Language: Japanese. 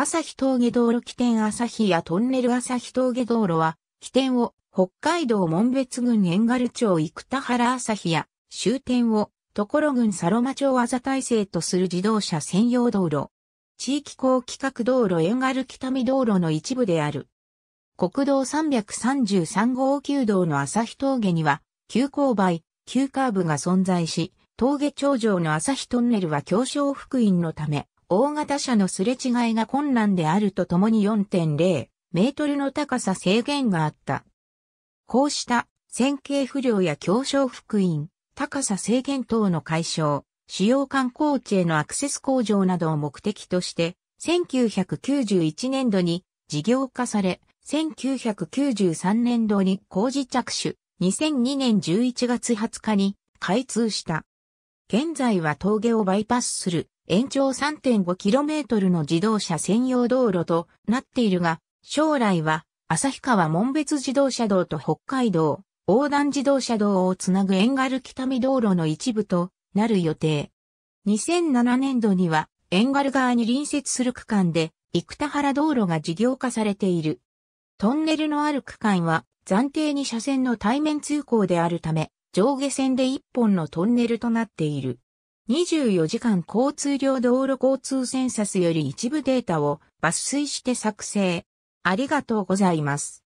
朝日峠道路起点朝日やトンネル朝日峠道路は、起点を北海道門別郡遠軽町生田原朝日や、終点を所郡佐呂間町技体制とする自動車専用道路。地域高規格道路遠軽北見道路の一部である。国道333号旧道の朝日峠には、急勾配、急カーブが存在し、峠頂上の朝日トンネルは強小福音のため、大型車のすれ違いが困難であるとともに4.0メートルの高さ制限があった。こうした線形不良や強小福音、高さ制限等の解消、主要観光地へのアクセス向上などを目的として、1991年度に事業化され、1993年度に工事着手、2002年11月20日に開通した。現在は峠をバイパスする延長 3.5km の自動車専用道路となっているが、将来は旭川門別自動車道と北海道横断自動車道をつなぐ円軽北見道路の一部となる予定。2007年度には円軽側に隣接する区間で生田原道路が事業化されている。トンネルのある区間は暫定に車線の対面通行であるため、上下線で一本のトンネルとなっている。24時間交通量道路交通センサスより一部データを抜粋して作成。ありがとうございます。